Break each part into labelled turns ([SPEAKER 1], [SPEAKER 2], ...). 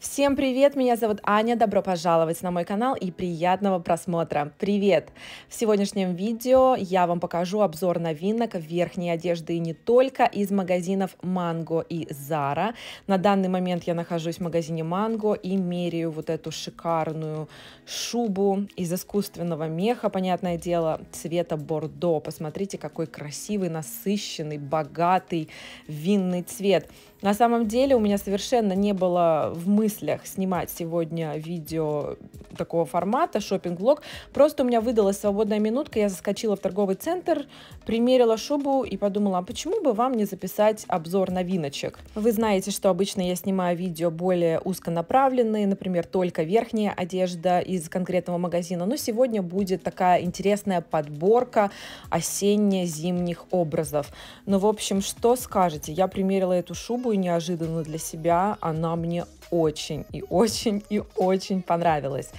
[SPEAKER 1] Всем привет, меня зовут Аня, добро пожаловать на мой канал и приятного просмотра. Привет! В сегодняшнем видео я вам покажу обзор новинок верхней одежды и не только из магазинов Mango и Zara. На данный момент я нахожусь в магазине Mango и меряю вот эту шикарную шубу из искусственного меха, понятное дело, цвета бордо. Посмотрите, какой красивый, насыщенный, богатый винный цвет. На самом деле у меня совершенно не было в мысли мыслях снимать сегодня видео такого формата, шопинг влог Просто у меня выдалась свободная минутка, я заскочила в торговый центр, примерила шубу и подумала, а почему бы вам не записать обзор новиночек? Вы знаете, что обычно я снимаю видео более узконаправленные, например, только верхняя одежда из конкретного магазина, но сегодня будет такая интересная подборка осенне-зимних образов. Ну, в общем, что скажете? Я примерила эту шубу и неожиданно для себя она мне очень и очень и очень понравилось.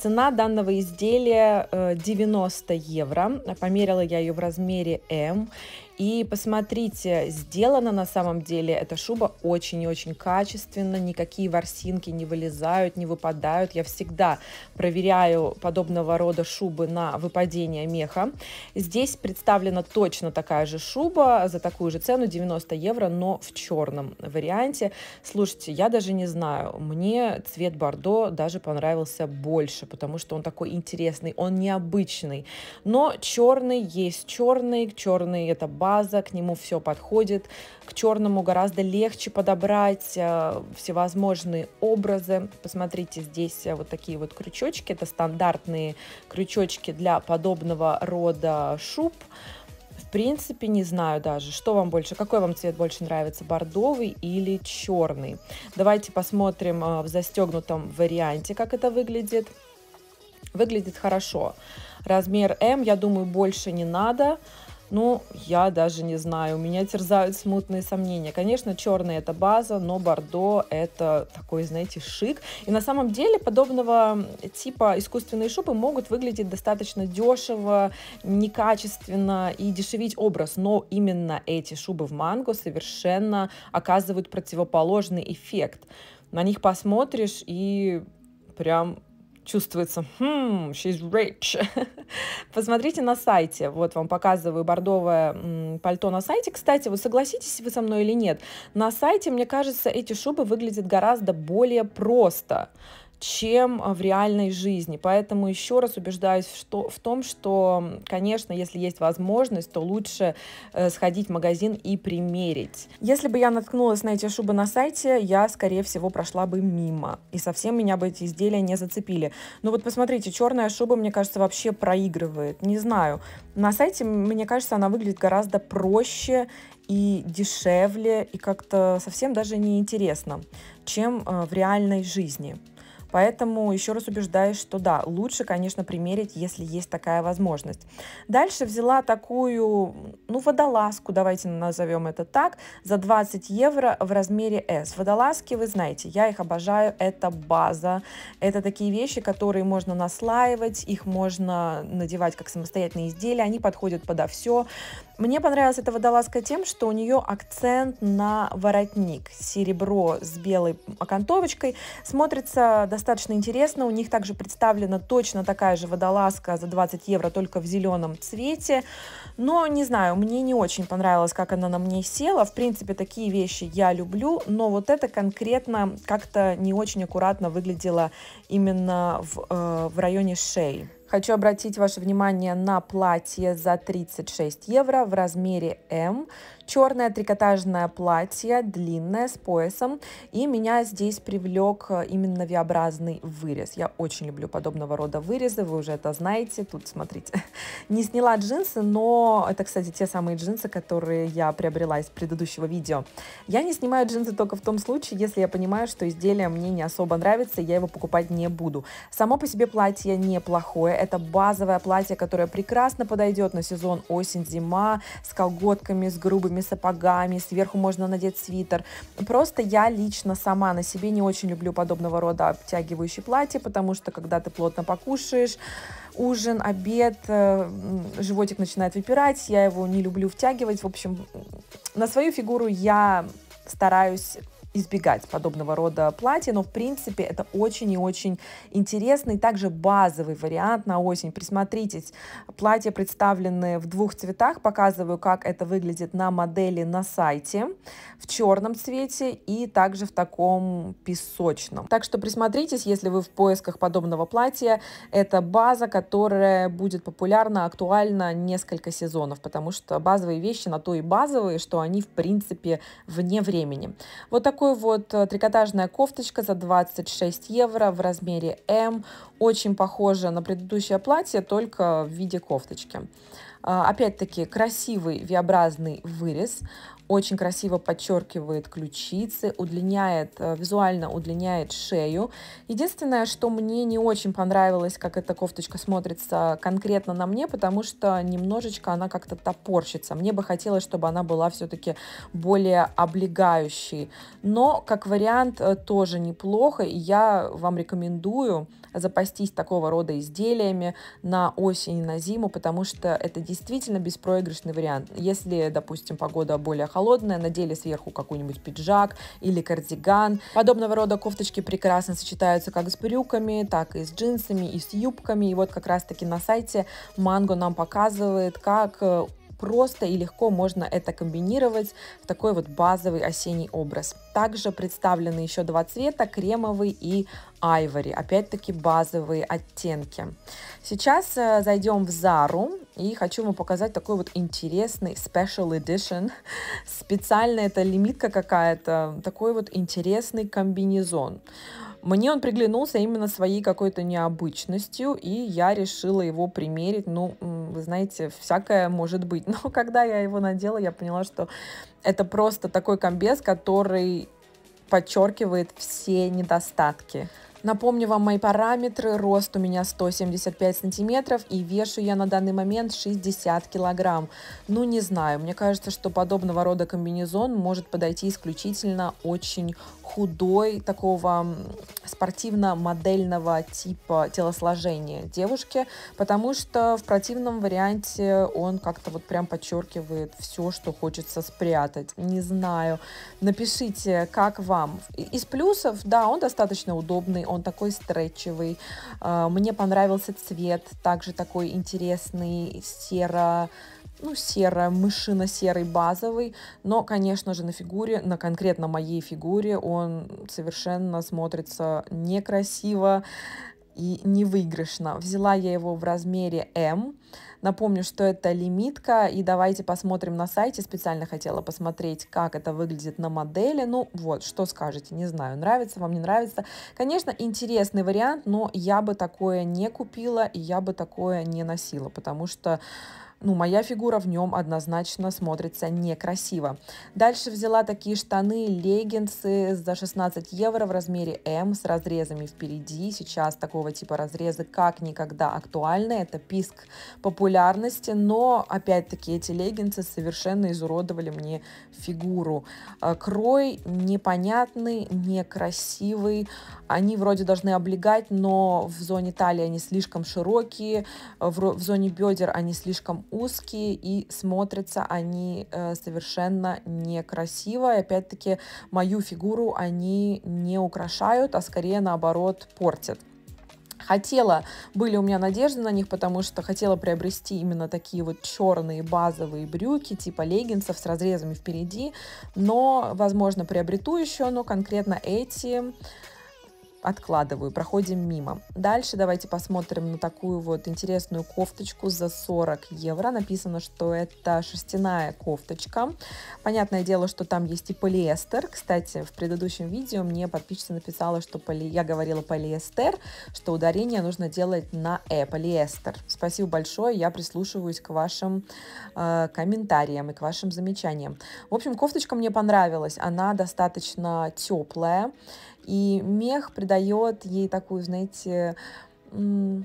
[SPEAKER 1] Цена данного изделия 90 э, евро. Померила я ее в размере М. И посмотрите, сделана на самом деле эта шуба очень и очень качественно, никакие ворсинки не вылезают, не выпадают. Я всегда проверяю подобного рода шубы на выпадение меха. Здесь представлена точно такая же шуба за такую же цену, 90 евро, но в черном варианте. Слушайте, я даже не знаю, мне цвет бордо даже понравился больше, потому что он такой интересный, он необычный. Но черный есть черный, черный это база, к нему все подходит. К черному гораздо легче подобрать э, всевозможные образы. Посмотрите, здесь э, вот такие вот крючочки, это стандартные крючочки для подобного рода шуб. В принципе, не знаю даже, что вам больше, какой вам цвет больше нравится, бордовый или черный. Давайте посмотрим э, в застегнутом варианте, как это выглядит. Выглядит хорошо. Размер М, я думаю, больше не надо. Ну, я даже не знаю, у меня терзают смутные сомнения. Конечно, черный это база, но бордо это такой, знаете, шик. И на самом деле подобного типа искусственные шубы могут выглядеть достаточно дешево, некачественно и дешевить образ. Но именно эти шубы в манго совершенно оказывают противоположный эффект. На них посмотришь и прям чувствуется, хм, she's rich. Посмотрите на сайте, вот вам показываю бордовое пальто на сайте. Кстати, вы согласитесь вы со мной или нет, на сайте, мне кажется, эти шубы выглядят гораздо более просто чем а, в реальной жизни. Поэтому еще раз убеждаюсь что, в том, что, конечно, если есть возможность, то лучше э, сходить в магазин и примерить. Если бы я наткнулась на эти шубы на сайте, я, скорее всего, прошла бы мимо. И совсем меня бы эти изделия не зацепили. Но вот посмотрите, черная шуба, мне кажется, вообще проигрывает. Не знаю. На сайте, мне кажется, она выглядит гораздо проще и дешевле, и как-то совсем даже неинтересно, чем а, в реальной жизни. Поэтому еще раз убеждаюсь, что да, лучше, конечно, примерить, если есть такая возможность. Дальше взяла такую, ну, водолазку, давайте назовем это так, за 20 евро в размере S. Водолазки, вы знаете, я их обожаю, это база, это такие вещи, которые можно наслаивать, их можно надевать как самостоятельные изделия, они подходят подо все. Мне понравилась эта водолазка тем, что у нее акцент на воротник, серебро с белой окантовочкой, смотрится достаточно достаточно интересно. У них также представлена точно такая же водолазка за 20 евро, только в зеленом цвете. Но, не знаю, мне не очень понравилось, как она на мне села. В принципе, такие вещи я люблю, но вот это конкретно как-то не очень аккуратно выглядело именно в, э, в районе шеи. Хочу обратить ваше внимание на платье за 36 евро в размере М черное трикотажное платье, длинное, с поясом, и меня здесь привлек э, именно V-образный вырез. Я очень люблю подобного рода вырезы, вы уже это знаете, тут смотрите. Не сняла джинсы, но это, кстати, те самые джинсы, которые я приобрела из предыдущего видео. Я не снимаю джинсы только в том случае, если я понимаю, что изделие мне не особо нравится, я его покупать не буду. Само по себе платье неплохое, это базовое платье, которое прекрасно подойдет на сезон осень-зима, с колготками, с грубыми высокими сапогами, сверху можно надеть свитер. Просто я лично сама на себе не очень люблю подобного рода обтягивающие платья, потому что когда ты плотно покушаешь, ужин, обед, э, животик начинает выпирать, я его не люблю втягивать. В общем, на свою фигуру я стараюсь избегать подобного рода платья, но в принципе это очень и очень интересный, также базовый вариант на осень. Присмотритесь, платья представлены в двух цветах, показываю, как это выглядит на модели на сайте, в черном цвете и также в таком песочном. Так что присмотритесь, если вы в поисках подобного платья, это база, которая будет популярна, актуальна несколько сезонов, потому что базовые вещи на то и базовые, что они в принципе вне времени. Вот такой такой вот э, трикотажная кофточка за 26 евро в размере М. Очень похожа на предыдущее платье, только в виде кофточки. А, опять-таки красивый V-образный вырез, очень красиво подчеркивает ключицы, удлиняет, э, визуально удлиняет шею. Единственное, что мне не очень понравилось, как эта кофточка смотрится конкретно на мне, потому что немножечко она как-то топорщится. Мне бы хотелось, чтобы она была все-таки более облегающей но как вариант э, тоже неплохо, и я вам рекомендую запастись такого рода изделиями на осень и на зиму, потому что это действительно беспроигрышный вариант. Если, допустим, погода более холодная, надели сверху какой-нибудь пиджак или кардиган. Подобного рода кофточки прекрасно сочетаются как с брюками, так и с джинсами, и с юбками. И вот как раз-таки на сайте Mango нам показывает, как э, просто и легко можно это комбинировать в такой вот базовый осенний образ. Также представлены еще два цвета, кремовый и айвори, опять-таки базовые оттенки. Сейчас э, зайдем в Зару и хочу вам показать такой вот интересный special edition. Специально это лимитка какая-то, такой вот интересный комбинезон. Мне он приглянулся именно своей какой-то необычностью, и я решила его примерить. Ну, вы знаете, всякое может быть. Но когда я его надела, я поняла, что это просто такой комбез, который подчеркивает все недостатки. Напомню вам мои параметры. Рост у меня 175 сантиметров и вешу я на данный момент 60 килограмм. Ну, не знаю, мне кажется, что подобного рода комбинезон может подойти исключительно очень худой, такого спортивно-модельного типа телосложения девушке, потому что в противном варианте он как-то вот прям подчеркивает все, что хочется спрятать. Не знаю. Напишите, как вам. Из плюсов, да, он достаточно удобный, он такой стретчевый. А, мне понравился цвет, также такой интересный, серо ну, серая, мышино-серый базовый, но, конечно же, на фигуре, на конкретно моей фигуре он совершенно смотрится некрасиво, и невыигрышно. Взяла я его в размере М. Напомню, что это лимитка, и давайте посмотрим на сайте. Специально хотела посмотреть, как это выглядит на модели. Ну вот, что скажете, не знаю, нравится вам, не нравится. Конечно, интересный вариант, но я бы такое не купила, и я бы такое не носила, потому что ну, моя фигура в нем однозначно смотрится некрасиво. Дальше взяла такие штаны, леггинсы за 16 евро в размере М с разрезами впереди. Сейчас такого типа разрезы как никогда актуальны, это писк популярности, но опять-таки эти леггинсы совершенно изуродовали мне фигуру. Э, крой непонятный, некрасивый, они вроде должны облегать, но в зоне талии они слишком широкие, э, в зоне бедер они слишком узкие и смотрятся они э, совершенно некрасиво. И опять-таки мою фигуру они не украшают, а скорее наоборот портят. Хотела, были у меня надежды на них, потому что хотела приобрести именно такие вот черные базовые брюки, типа леггинсов с разрезами впереди, но, возможно, приобрету еще, но конкретно эти откладываю, проходим мимо. Дальше давайте посмотрим на такую вот интересную кофточку за 40 евро. Написано, что это шерстяная кофточка. Понятное дело, что там есть и полиэстер. Кстати, в предыдущем видео мне подписчица написала, что поли... я говорила полиэстер, что ударение нужно делать на «э» полиэстер. Спасибо большое, я прислушиваюсь к вашим э, комментариям и к вашим замечаниям. В общем, кофточка мне понравилась, она достаточно теплая, и мех придает ей такую, знаете, ну,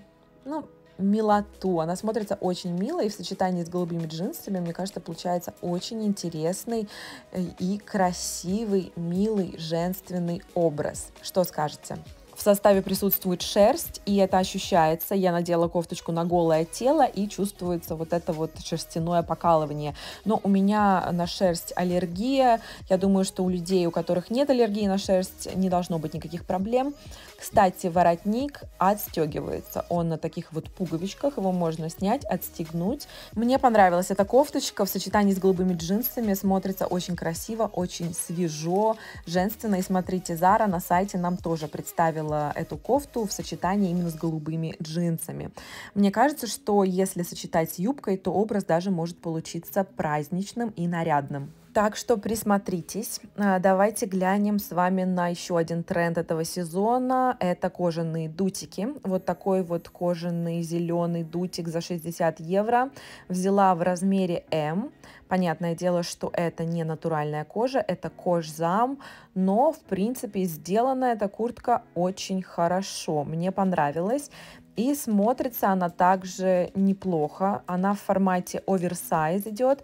[SPEAKER 1] милоту. Она смотрится очень мило, и в сочетании с голубыми джинсами, мне кажется, получается очень интересный э, и красивый, милый, женственный образ. Что скажете? В составе присутствует шерсть, и это ощущается. Я надела кофточку на голое тело, и чувствуется вот это вот шерстяное покалывание. Но у меня на шерсть аллергия. Я думаю, что у людей, у которых нет аллергии на шерсть, не должно быть никаких проблем. Кстати, воротник отстегивается. Он на таких вот пуговичках, его можно снять, отстегнуть. Мне понравилась эта кофточка в сочетании с голубыми джинсами. Смотрится очень красиво, очень свежо, женственно. И смотрите, Зара на сайте нам тоже представила выбрала эту кофту в сочетании именно с голубыми джинсами. Мне кажется, что если сочетать с юбкой, то образ даже может получиться праздничным и нарядным. Так что присмотритесь. А, давайте глянем с вами на еще один тренд этого сезона. Это кожаные дутики. Вот такой вот кожаный зеленый дутик за 60 евро. Взяла в размере М. Понятное дело, что это не натуральная кожа, это кожзам, но, в принципе, сделана эта куртка очень хорошо. Мне понравилось. И смотрится она также неплохо. Она в формате оверсайз идет.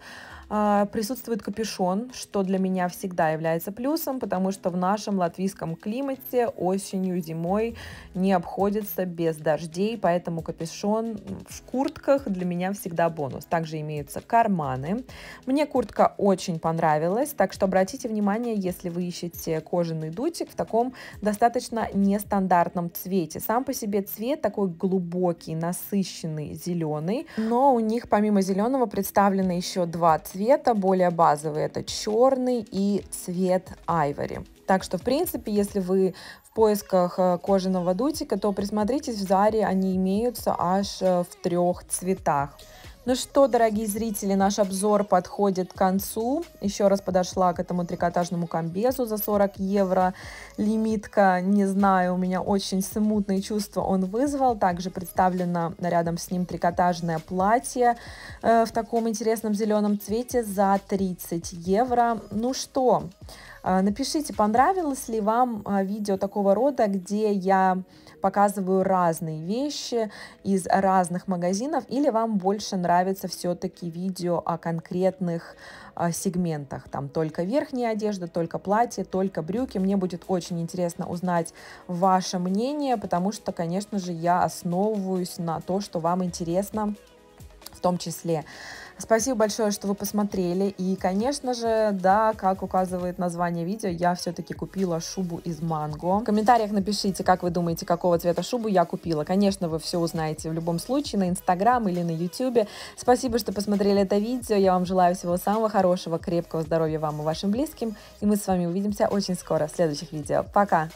[SPEAKER 1] А, присутствует капюшон, что для меня всегда является плюсом, потому что в нашем латвийском климате осенью, зимой не обходится без дождей, поэтому капюшон в куртках для меня всегда бонус. Также имеются карманы. Мне куртка очень понравилась, так что обратите внимание, если вы ищете кожаный дутик в таком достаточно нестандартном цвете. Сам по себе цвет такой глубокий, насыщенный, зеленый, но у них помимо зеленого представлены еще два цвета цвета, более базовые, это черный и цвет айвори. Так что, в принципе, если вы в поисках э, кожаного дутика, то присмотритесь, в Заре они имеются аж э, в трех цветах. Ну что, дорогие зрители, наш обзор подходит к концу. Еще раз подошла к этому трикотажному комбезу за 40 евро. Лимитка, не знаю, у меня очень смутные чувства он вызвал. Также представлено рядом с ним трикотажное платье э, в таком интересном зеленом цвете за 30 евро. Ну что, э, напишите, понравилось ли вам э, видео такого рода, где я показываю разные вещи из разных магазинов, или вам больше нравится все-таки видео о конкретных а, сегментах, там только верхняя одежда, только платье, только брюки. Мне будет очень интересно узнать ваше мнение, потому что, конечно же, я основываюсь на то, что вам интересно в том числе. Спасибо большое, что вы посмотрели. И, конечно же, да, как указывает название видео, я все-таки купила шубу из манго. В комментариях напишите, как вы думаете, какого цвета шубу я купила. Конечно, вы все узнаете в любом случае на Инстаграм или на Ютубе. Спасибо, что посмотрели это видео. Я вам желаю всего самого хорошего, крепкого здоровья вам и вашим близким. И мы с вами увидимся очень скоро в следующих видео. Пока!